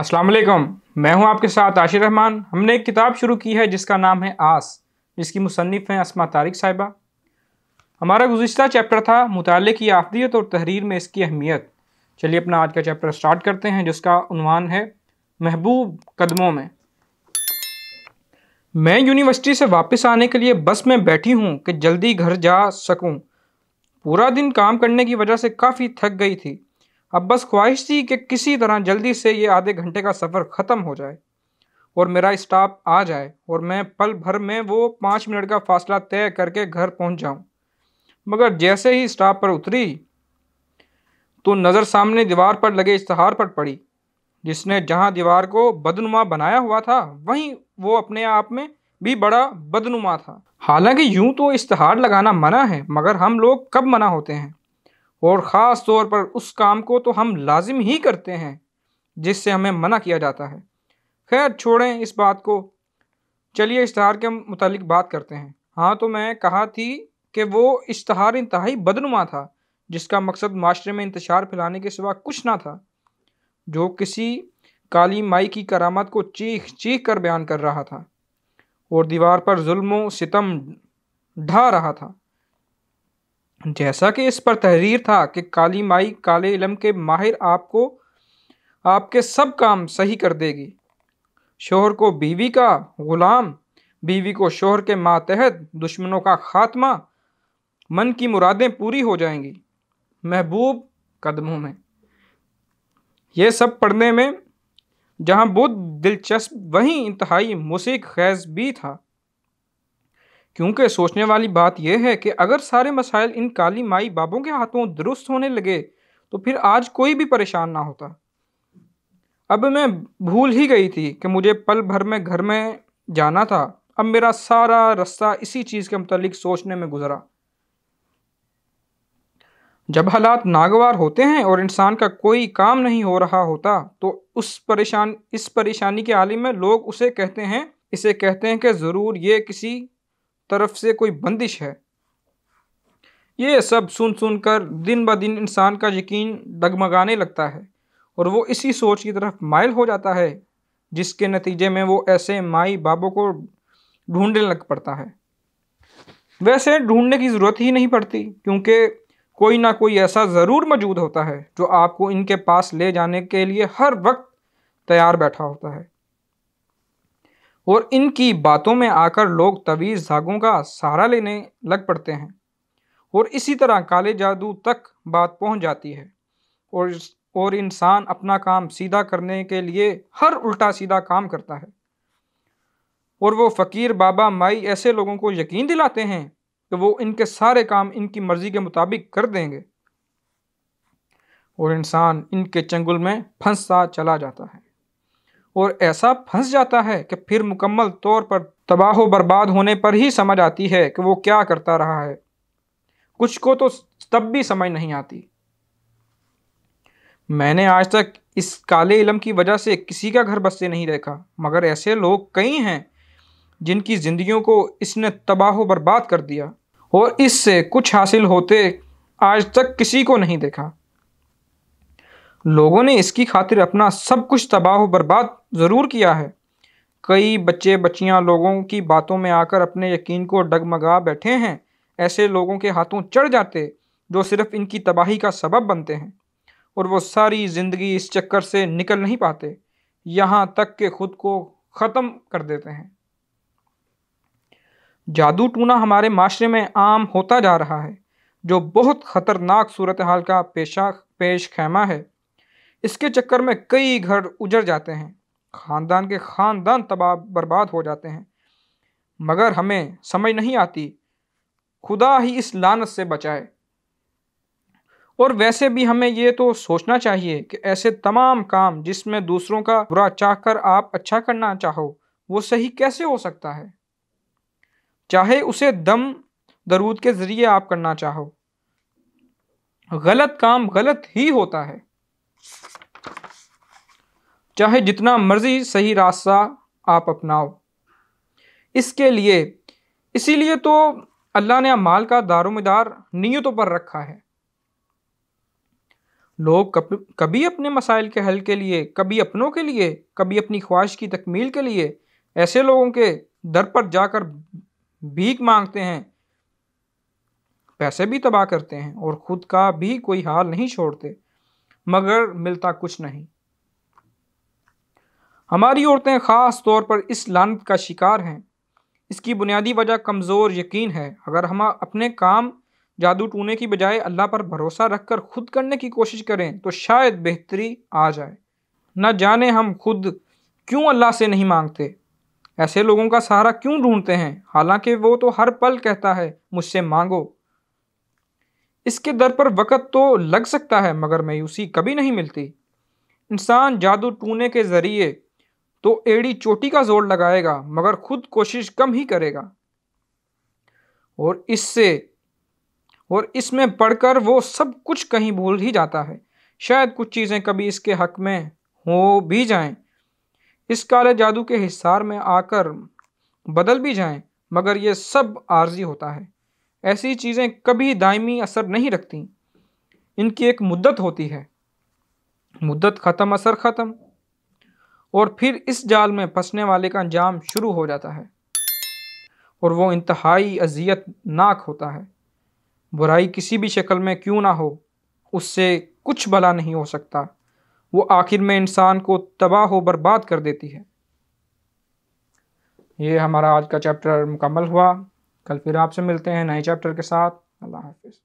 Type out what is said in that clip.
अस्सलाम वालेकुम मैं हूं आपके साथ आशिर रहमान हमने एक किताब शुरू की है जिसका नाम है आस जिसकी मुसनफ़ हैं असमा तारिक साहिबा हमारा गुज्त चैप्टर था मुताले की आफदियत और तहरीर में इसकी अहमियत चलिए अपना आज का चैप्टर स्टार्ट करते हैं जिसका उनवान है महबूब कदमों में मैं यूनिवर्सिटी से वापस आने के लिए बस में बैठी हूँ कि जल्दी घर जा सकूँ पूरा दिन काम करने की वजह से काफ़ी थक गई थी अब बस ख्वाहिश थी कि किसी तरह जल्दी से ये आधे घंटे का सफ़र ख़त्म हो जाए और मेरा स्टाप आ जाए और मैं पल भर में वो पाँच मिनट का फासला तय करके घर पहुंच जाऊं। मगर जैसे ही स्टाप पर उतरी तो नज़र सामने दीवार पर लगे इश्तहार पर पड़ी जिसने जहां दीवार को बदनुमा बनाया हुआ था वहीं वो अपने आप में भी बड़ा बदनुमा था हालांकि यूं तो इश्तहार लगाना मना है मगर हम लोग कब मना होते हैं और ख़ास तौर पर उस काम को तो हम लाजिम ही करते हैं जिससे हमें मना किया जाता है खैर छोड़ें इस बात को चलिए इश्तहार के मतलब बात करते हैं हाँ तो मैं कहा थी कि वो इश्तहार इंतहाई बदनुमा था जिसका मकसद माशरे में इंतशार फैलाने के सिवा कुछ ना था जो किसी काली माई की करामत को चीख चीख कर बयान कर रहा था और दीवार पर जुल्म सितम ढा रहा था जैसा कि इस पर तहरीर था कि काली माई काले इलम के माहिर आपको आपके सब काम सही कर देगी शोहर को बीवी का गुलाम बीवी को शोहर के मातहत दुश्मनों का खात्मा मन की मुरादें पूरी हो जाएंगी महबूब कदमों में ये सब पढ़ने में जहाँ बुद्ध दिलचस्प वहीं इंतहाई मुसीक खैज भी था क्योंकि सोचने वाली बात यह है कि अगर सारे मसाइल इन काली माई बाबों के हाथों दुरुस्त होने लगे तो फिर आज कोई भी परेशान ना होता अब मैं भूल ही गई थी कि मुझे पल भर में घर में जाना था अब मेरा सारा रास्ता इसी चीज़ के मतलब सोचने में गुजरा जब हालात नागवार होते हैं और इंसान का कोई काम नहीं हो रहा होता तो उस परेशान इस परेशानी के आलिम में लोग उसे कहते हैं इसे कहते हैं कि ज़रूर ये किसी तरफ से कोई बंदिश है ये सब सुन सुनकर दिन ब दिन इंसान का यकीन डगमगाने लगता है और वो इसी सोच की तरफ माइल हो जाता है जिसके नतीजे में वो ऐसे माई बाबों को ढूंढने लग पड़ता है वैसे ढूंढने की ज़रूरत ही नहीं पड़ती क्योंकि कोई ना कोई ऐसा ज़रूर मौजूद होता है जो आपको इनके पास ले जाने के लिए हर वक्त तैयार बैठा होता है और इनकी बातों में आकर लोग तवीज़ धागों का सहारा लेने लग पड़ते हैं और इसी तरह काले जादू तक बात पहुंच जाती है और और इंसान अपना काम सीधा करने के लिए हर उल्टा सीधा काम करता है और वो फ़कीर बाबा माई ऐसे लोगों को यकीन दिलाते हैं कि वो इनके सारे काम इनकी मर्ज़ी के मुताबिक कर देंगे और इंसान इनके चंगुल में फंसता चला जाता है और ऐसा फंस जाता है कि फिर मुकम्मल तौर पर तबाह बर्बाद होने पर ही समझ आती है कि वो क्या करता रहा है कुछ को तो तब भी समझ नहीं आती मैंने आज तक इस काले इलम की वजह से किसी का घर बसते नहीं देखा मगर ऐसे लोग कई हैं जिनकी ज़िंदगियों को इसने तबाह बर्बाद कर दिया और इससे कुछ हासिल होते आज तक किसी को नहीं देखा लोगों ने इसकी खातिर अपना सब कुछ तबाह बर्बाद ज़रूर किया है कई बच्चे बच्चियां लोगों की बातों में आकर अपने यकीन को डगमगा बैठे हैं ऐसे लोगों के हाथों चढ़ जाते जो सिर्फ इनकी तबाही का सबब बनते हैं और वो सारी ज़िंदगी इस चक्कर से निकल नहीं पाते यहाँ तक के खुद को ख़त्म कर देते हैं जादू टूना हमारे माशरे में आम होता जा रहा है जो बहुत ख़तरनाक सूरत हाल का पेशा पेश खैमा है इसके चक्कर में कई घर उजड़ जाते हैं खानदान के खानदान तबाह बर्बाद हो जाते हैं मगर हमें समझ नहीं आती खुदा ही इस लानत से बचाए और वैसे भी हमें ये तो सोचना चाहिए कि ऐसे तमाम काम जिसमें दूसरों का बुरा चाह कर आप अच्छा करना चाहो वो सही कैसे हो सकता है चाहे उसे दम दरूद के ज़रिए आप करना चाहो गलत काम गलत ही होता है चाहे जितना मर्जी सही रास्ता आप अपनाओ इसके लिए इसीलिए तो अल्लाह ने माल का दारोमदार नीयतों पर रखा है लोग कभी अपने मसाइल के हल के लिए कभी अपनों के लिए कभी अपनी ख्वाहिश की तकमील के लिए ऐसे लोगों के दर पर जाकर भीख मांगते हैं पैसे भी तबाह करते हैं और ख़ुद का भी कोई हाल नहीं छोड़ते मगर मिलता कुछ नहीं हमारी औरतें ख़ास तौर पर इस लानत का शिकार हैं इसकी बुनियादी वजह कमज़ोर यकीन है अगर हम अपने काम जादू टूने की बजाय अल्लाह पर भरोसा रखकर खुद करने की कोशिश करें तो शायद बेहतरी आ जाए न जाने हम खुद क्यों अल्लाह से नहीं मांगते ऐसे लोगों का सहारा क्यों ढूंढते हैं हालांकि वो तो हर पल कहता है मुझसे मांगो इसके दर पर वक़्त तो लग सकता है मगर मायूसी कभी नहीं मिलती इंसान जादू टूने के ज़रिए तो एड़ी चोटी का जोर लगाएगा मगर खुद कोशिश कम ही करेगा और इससे और इसमें पढ़कर वो सब कुछ कहीं भूल ही जाता है शायद कुछ चीज़ें कभी इसके हक में हो भी जाएं इस काले जादू के हिसार में आकर बदल भी जाएं मगर ये सब आर्जी होता है ऐसी चीज़ें कभी दायमी असर नहीं रखती इनकी एक मुद्दत होती है मुद्दत ख़त्म असर ख़त्म और फिर इस जाल में फंसने वाले का अंजाम शुरू हो जाता है और वो इंतहाई अजियत नाक होता है बुराई किसी भी शक्ल में क्यों ना हो उससे कुछ भला नहीं हो सकता वो आखिर में इंसान को तबाह हो बर्बाद कर देती है ये हमारा आज का चैप्टर मुकम्मल हुआ कल फिर आपसे मिलते हैं नए चैप्टर के साथ अल्लाह हाफिज़